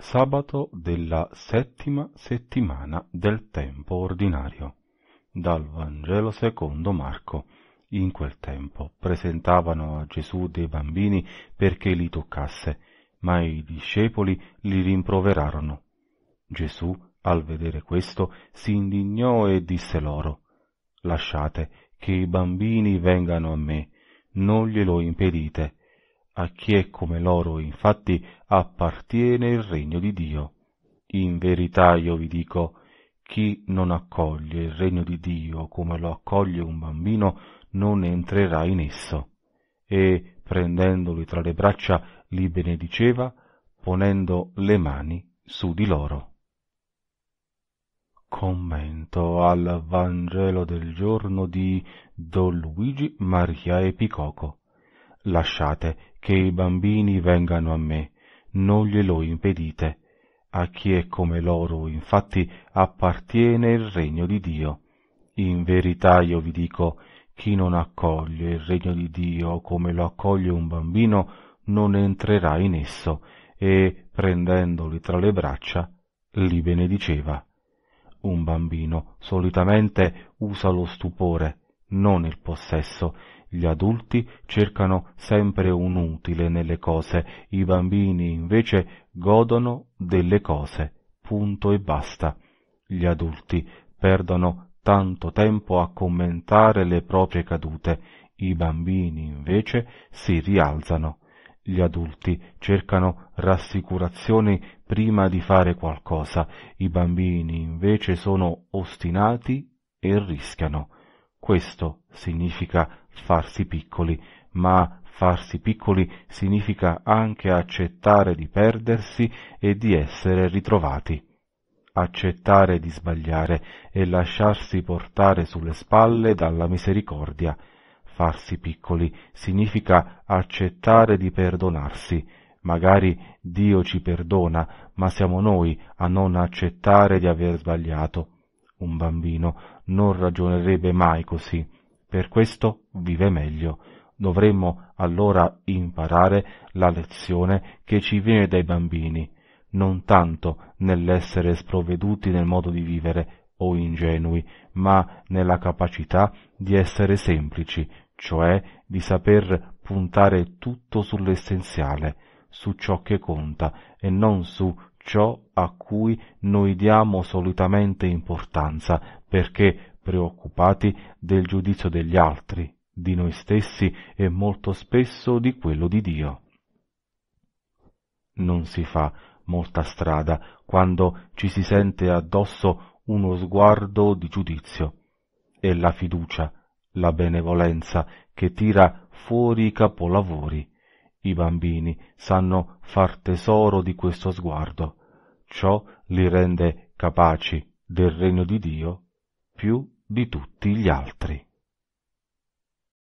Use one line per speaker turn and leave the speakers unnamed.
sabato della settima settimana del tempo ordinario. Dal Vangelo secondo Marco. In quel tempo presentavano a Gesù dei bambini perché li toccasse, ma i discepoli li rimproverarono. Gesù, al vedere questo, si indignò e disse loro Lasciate che i bambini vengano a me, non glielo impedite, a chi è come loro, infatti, appartiene il regno di Dio. In verità io vi dico, chi non accoglie il regno di Dio come lo accoglie un bambino, non entrerà in esso. E, prendendoli tra le braccia, li benediceva, ponendo le mani su di loro. Commento al Vangelo del giorno di Don Luigi Maria Epicoco. Lasciate che i bambini vengano a me non glielo impedite a chi è come loro infatti appartiene il regno di Dio in verità io vi dico chi non accoglie il regno di Dio come lo accoglie un bambino non entrerà in esso e prendendoli tra le braccia li benediceva un bambino solitamente usa lo stupore non il possesso. Gli adulti cercano sempre un utile nelle cose, i bambini invece godono delle cose, punto e basta. Gli adulti perdono tanto tempo a commentare le proprie cadute, i bambini invece si rialzano. Gli adulti cercano rassicurazioni prima di fare qualcosa, i bambini invece sono ostinati e rischiano. Questo significa farsi piccoli, ma farsi piccoli significa anche accettare di perdersi e di essere ritrovati, accettare di sbagliare e lasciarsi portare sulle spalle dalla misericordia. Farsi piccoli significa accettare di perdonarsi, magari Dio ci perdona, ma siamo noi a non accettare di aver sbagliato un bambino non ragionerebbe mai così. Per questo vive meglio. Dovremmo allora imparare la lezione che ci viene dai bambini, non tanto nell'essere sprovveduti nel modo di vivere o ingenui, ma nella capacità di essere semplici, cioè di saper puntare tutto sull'essenziale, su ciò che conta e non su ciò a cui noi diamo solitamente importanza, perché preoccupati del giudizio degli altri, di noi stessi e molto spesso di quello di Dio. Non si fa molta strada quando ci si sente addosso uno sguardo di giudizio e la fiducia, la benevolenza che tira fuori i capolavori i bambini sanno far tesoro di questo sguardo, ciò li rende capaci del regno di Dio più di tutti gli altri.